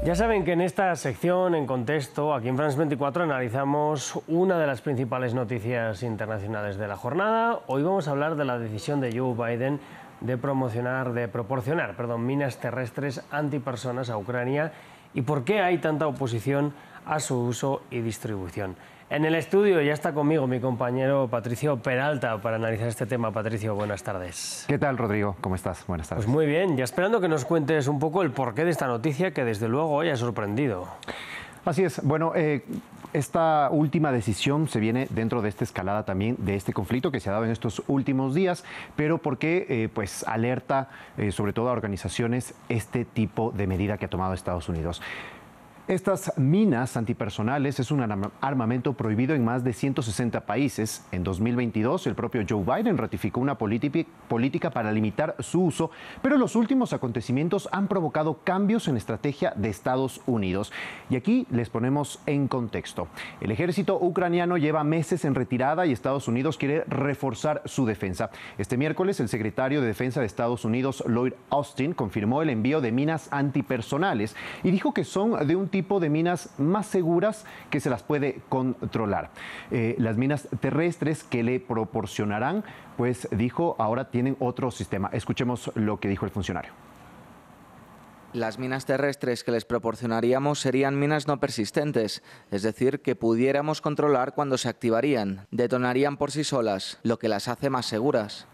Ya saben que en esta sección, en contexto, aquí en France 24 analizamos una de las principales noticias internacionales de la jornada. Hoy vamos a hablar de la decisión de Joe Biden de promocionar, de proporcionar, perdón, minas terrestres antipersonas a Ucrania y por qué hay tanta oposición a su uso y distribución. En el estudio ya está conmigo mi compañero Patricio Peralta para analizar este tema. Patricio, buenas tardes. ¿Qué tal, Rodrigo? ¿Cómo estás? Buenas tardes. Pues muy bien, ya esperando que nos cuentes un poco el porqué de esta noticia que desde luego hoy ha sorprendido. Así es. Bueno, eh, esta última decisión se viene dentro de esta escalada también de este conflicto que se ha dado en estos últimos días, pero porque eh, pues alerta eh, sobre todo a organizaciones este tipo de medida que ha tomado Estados Unidos. Estas minas antipersonales es un armamento prohibido en más de 160 países. En 2022, el propio Joe Biden ratificó una política para limitar su uso, pero los últimos acontecimientos han provocado cambios en estrategia de Estados Unidos. Y aquí les ponemos en contexto. El ejército ucraniano lleva meses en retirada y Estados Unidos quiere reforzar su defensa. Este miércoles, el secretario de Defensa de Estados Unidos, Lloyd Austin, confirmó el envío de minas antipersonales y dijo que son de un tipo de minas más seguras que se las puede controlar. Eh, las minas terrestres que le proporcionarán, pues dijo, ahora tienen otro sistema. Escuchemos lo que dijo el funcionario. Las minas terrestres que les proporcionaríamos serían minas no persistentes, es decir, que pudiéramos controlar cuando se activarían. Detonarían por sí solas, lo que las hace más seguras.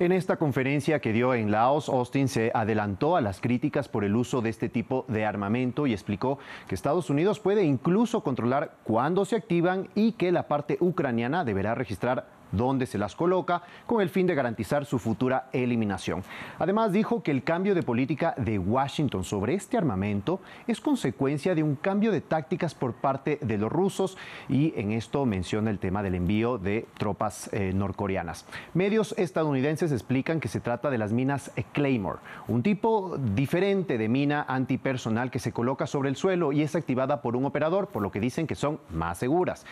En esta conferencia que dio en Laos, Austin se adelantó a las críticas por el uso de este tipo de armamento y explicó que Estados Unidos puede incluso controlar cuándo se activan y que la parte ucraniana deberá registrar donde se las coloca, con el fin de garantizar su futura eliminación. Además, dijo que el cambio de política de Washington sobre este armamento es consecuencia de un cambio de tácticas por parte de los rusos y en esto menciona el tema del envío de tropas eh, norcoreanas. Medios estadounidenses explican que se trata de las minas Claymore, un tipo diferente de mina antipersonal que se coloca sobre el suelo y es activada por un operador, por lo que dicen que son más seguras.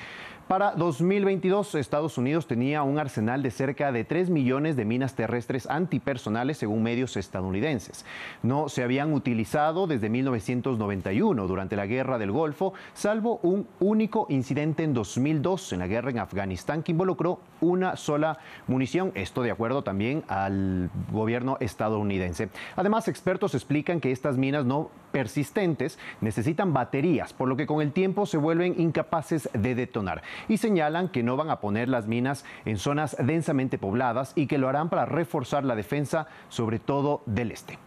Para 2022, Estados Unidos tenía un arsenal de cerca de 3 millones de minas terrestres antipersonales, según medios estadounidenses. No se habían utilizado desde 1991, durante la Guerra del Golfo, salvo un único incidente en 2002, en la guerra en Afganistán, que involucró una sola munición. Esto de acuerdo también al gobierno estadounidense. Además, expertos explican que estas minas no persistentes necesitan baterías, por lo que con el tiempo se vuelven incapaces de detonar y señalan que no van a poner las minas en zonas densamente pobladas y que lo harán para reforzar la defensa, sobre todo del este.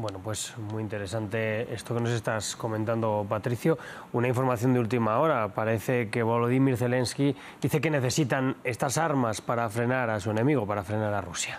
Bueno, pues muy interesante esto que nos estás comentando, Patricio. Una información de última hora. Parece que Volodymyr Zelensky dice que necesitan estas armas para frenar a su enemigo, para frenar a Rusia.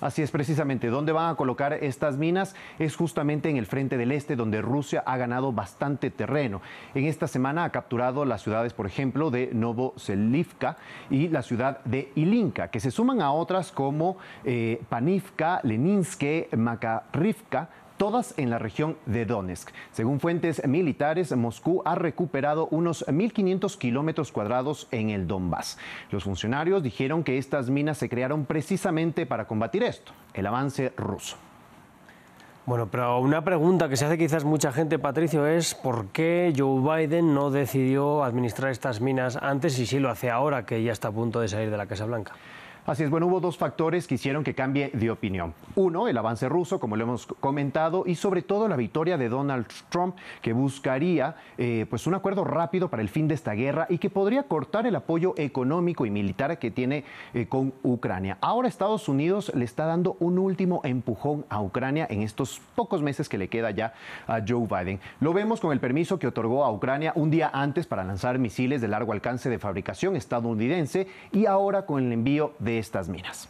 Así es precisamente. ¿Dónde van a colocar estas minas? Es justamente en el frente del este, donde Rusia ha ganado bastante terreno. En esta semana ha capturado las ciudades, por ejemplo, de Novoselivka y la ciudad de Ilinka, que se suman a otras como eh, Panivka, Leninske, Makarivka todas en la región de Donetsk. Según fuentes militares, Moscú ha recuperado unos 1.500 kilómetros cuadrados en el Donbass. Los funcionarios dijeron que estas minas se crearon precisamente para combatir esto, el avance ruso. Bueno, pero una pregunta que se hace quizás mucha gente, Patricio, es por qué Joe Biden no decidió administrar estas minas antes y si lo hace ahora que ya está a punto de salir de la Casa Blanca. Así es, bueno, hubo dos factores que hicieron que cambie de opinión. Uno, el avance ruso, como lo hemos comentado, y sobre todo la victoria de Donald Trump, que buscaría eh, pues un acuerdo rápido para el fin de esta guerra y que podría cortar el apoyo económico y militar que tiene eh, con Ucrania. Ahora Estados Unidos le está dando un último empujón a Ucrania en estos pocos meses que le queda ya a Joe Biden. Lo vemos con el permiso que otorgó a Ucrania un día antes para lanzar misiles de largo alcance de fabricación estadounidense y ahora con el envío de estas minas.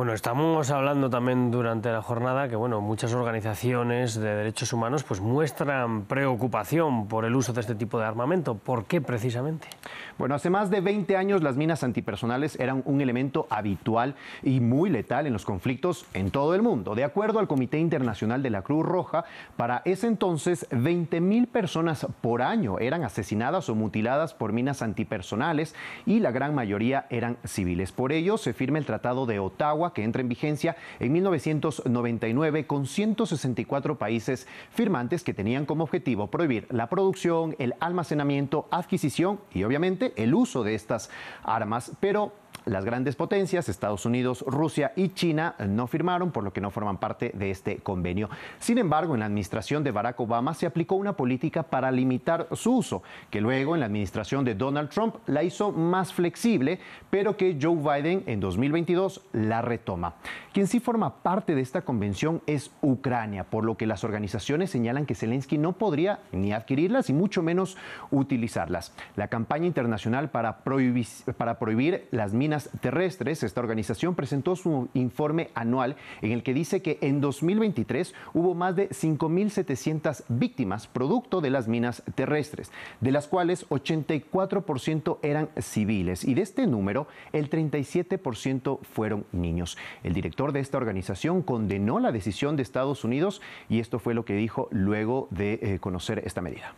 Bueno, estamos hablando también durante la jornada que bueno, muchas organizaciones de derechos humanos pues muestran preocupación por el uso de este tipo de armamento. ¿Por qué precisamente? Bueno, hace más de 20 años las minas antipersonales eran un elemento habitual y muy letal en los conflictos en todo el mundo. De acuerdo al Comité Internacional de la Cruz Roja, para ese entonces 20.000 personas por año eran asesinadas o mutiladas por minas antipersonales y la gran mayoría eran civiles. Por ello se firma el Tratado de Ottawa que entra en vigencia en 1999 con 164 países firmantes que tenían como objetivo prohibir la producción, el almacenamiento, adquisición y obviamente el uso de estas armas. Pero las grandes potencias, Estados Unidos, Rusia y China, eh, no firmaron, por lo que no forman parte de este convenio. Sin embargo, en la administración de Barack Obama se aplicó una política para limitar su uso, que luego en la administración de Donald Trump la hizo más flexible, pero que Joe Biden en 2022 la retoma. Quien sí forma parte de esta convención es Ucrania, por lo que las organizaciones señalan que Zelensky no podría ni adquirirlas y mucho menos utilizarlas. La campaña internacional para, prohibir, para prohibir las minas minas terrestres, esta organización presentó su informe anual en el que dice que en 2023 hubo más de 5.700 víctimas producto de las minas terrestres, de las cuales 84% eran civiles y de este número el 37% fueron niños. El director de esta organización condenó la decisión de Estados Unidos y esto fue lo que dijo luego de eh, conocer esta medida.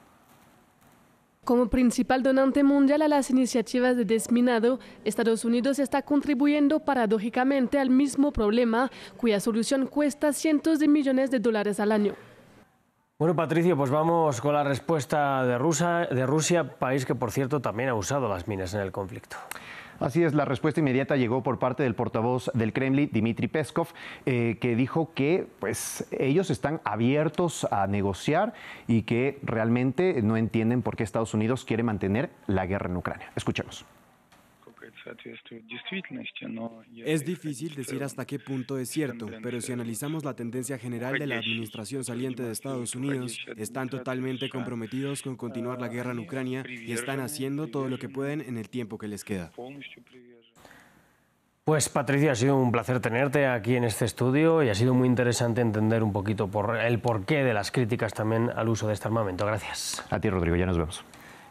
Como principal donante mundial a las iniciativas de desminado, Estados Unidos está contribuyendo paradójicamente al mismo problema, cuya solución cuesta cientos de millones de dólares al año. Bueno, Patricio, pues vamos con la respuesta de Rusia, de Rusia, país que por cierto también ha usado las minas en el conflicto. Así es, la respuesta inmediata llegó por parte del portavoz del Kremlin, Dmitry Peskov, eh, que dijo que pues, ellos están abiertos a negociar y que realmente no entienden por qué Estados Unidos quiere mantener la guerra en Ucrania. Escuchemos. Es difícil decir hasta qué punto es cierto, pero si analizamos la tendencia general de la administración saliente de Estados Unidos, están totalmente comprometidos con continuar la guerra en Ucrania y están haciendo todo lo que pueden en el tiempo que les queda. Pues Patricia, ha sido un placer tenerte aquí en este estudio y ha sido muy interesante entender un poquito por el porqué de las críticas también al uso de este armamento. Gracias. A ti, Rodrigo, ya nos vemos.